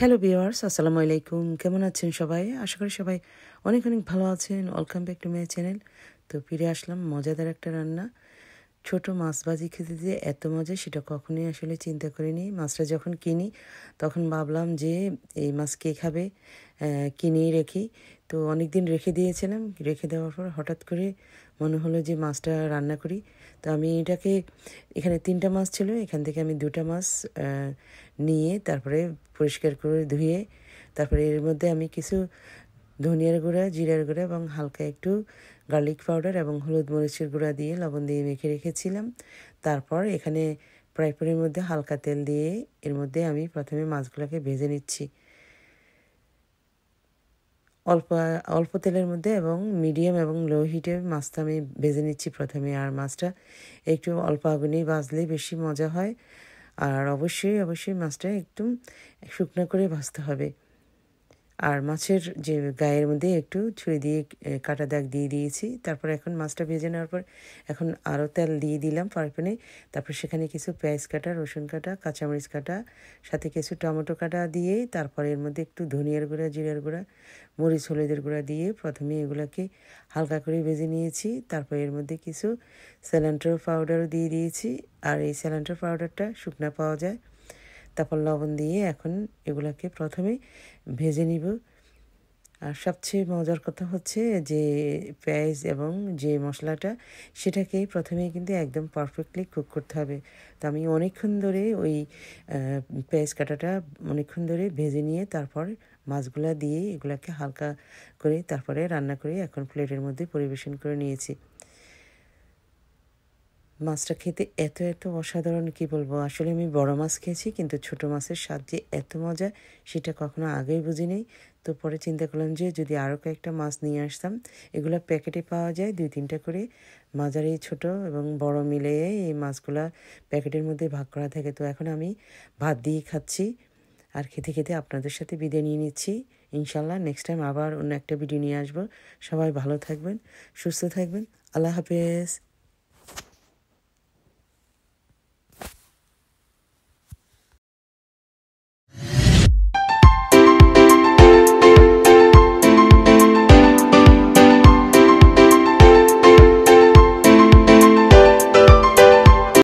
hello বিওয়ার্স আসসালামু আলাইকুম কেমন আছেন সবাই আশা করি সবাই অনেক অনেক ভালো আছেন welcome back to my channel তো ফিরে আসলাম মজাদার একটা রান্না ছোট মাছ ভাজি খেতে যে এত মজা সেটা কখনোই আসলে চিন্তা করিনি মাছটা যখন কিনি তখন ভাবলাম যে এই মাছ কে খাবে কিনেই রেখি তো অনেক দিন রেখে দিয়েছিলাম রেখে দেওয়ার পর হঠাৎ করে মনে হলো যে মাছটা রান্না করি তো আমি এটাকে এখানে তিনটা মাছ ছিল এখান থেকে আমি দুটা মাছ নিয়ে তারপরে পরিষ্কার করে ধুয়ে তারপরে এর মধ্যে আমি কিছু ধনিয়ার গুঁড়া জিরার গুঁড়া এবং হালকা একটু গার্লিক পাউডার এবং হলুদ মরিচের গুঁড়া দিয়ে লবণ দিয়ে মেখে রেখেছিলাম তারপর এখানে ফ্রাইপ্যানের মধ্যে হালকা তেল দিয়ে এর মধ্যে আমি প্রথমে মাছগুলোকে ভেজে নিচ্ছি অল্প অল্প তেলের মধ্যে এবং মিডিয়াম এবং লো হিটে মাছটা আমি ভেজে নিচ্ছি প্রথমে আর মাছটা একটু অল্প আগুনেই ভাজলে বেশি মজা হয় আর অবশ্যই অবশ্যই মাছটা একটু শুকনো করে ভাজতে হবে আর মাছের যে গায়ের মধ্যে একটু ছুরি দিয়ে কাটা দাগ দিয়ে দিয়েছি তারপর এখন মাছটা ভেজে নেওয়ার পর এখন আরও তেল দিয়ে দিলাম পারপেনে তারপর সেখানে কিছু পেঁয়াজ কাটা রসুন কাটা কাঁচামরিচ কাটা সাথে কিছু টমেটো কাটা দিয়ে তারপর এর মধ্যে একটু ধনিয়ার গুঁড়া জিরার গুঁড়া মরিচ হলুদের গুঁড়া দিয়ে প্রথমে এগুলোকে হালকা করে ভেজে নিয়েছি তারপর এর মধ্যে কিছু স্যালান্টার পাউডারও দিয়ে দিয়েছি আর এই স্যালান্টার পাউডারটা শুকনা পাওয়া যায় তারপর লবণ দিয়ে এখন এগুলাকে প্রথমে ভেজে নিব আর সবচেয়ে মজার কথা হচ্ছে যে পেঁয়াজ এবং যে মশলাটা সেটাকে প্রথমেই কিন্তু একদম পারফেক্টলি কুক করতে হবে তো আমি অনেকক্ষণ ধরে ওই পেঁয়াজ কাটাটা অনেকক্ষণ ধরে ভেজে নিয়ে তারপর মাছগুলা দিয়ে এগুলাকে হালকা করে তারপরে রান্না করে এখন প্লেটের মধ্যে পরিবেশন করে নিয়েছি মাছটা খেতে এত এত অসাধারণ কি বলবো আসলে আমি বড় মাছ খেয়েছি কিন্তু ছোট মাছের স্বাদ যে এত মজা সেটা কখনো আগেই বুঝিনি তো পরে চিন্তা করলাম যে যদি আরও কয়েকটা মাছ নিয়ে আসতাম এগুলো প্যাকেটে পাওয়া যায় দুই তিনটা করে মাঝারি ছোট এবং বড় মিলে এই মাছগুলো প্যাকেটের মধ্যে ভাগ করা থাকে তো এখন আমি ভাত দিয়ে খাচ্ছি আর খেতে খেতে আপনাদের সাথে বিদায় নিয়ে নিচ্ছি ইনশাল্লাহ নেক্সট টাইম আবার অন্য একটা ভিডিও নিয়ে আসবো সবাই ভালো থাকবেন সুস্থ থাকবেন আল্লাহ হাফেজ